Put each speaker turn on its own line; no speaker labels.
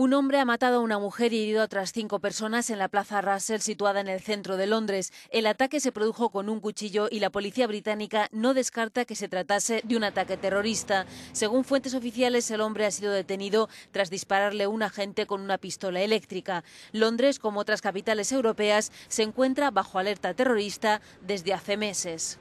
Un hombre ha matado a una mujer y herido a otras cinco personas en la Plaza Russell situada en el centro de Londres. El ataque se produjo con un cuchillo y la policía británica no descarta que se tratase de un ataque terrorista. Según fuentes oficiales, el hombre ha sido detenido tras dispararle a un agente con una pistola eléctrica. Londres, como otras capitales europeas, se encuentra bajo alerta terrorista desde hace meses.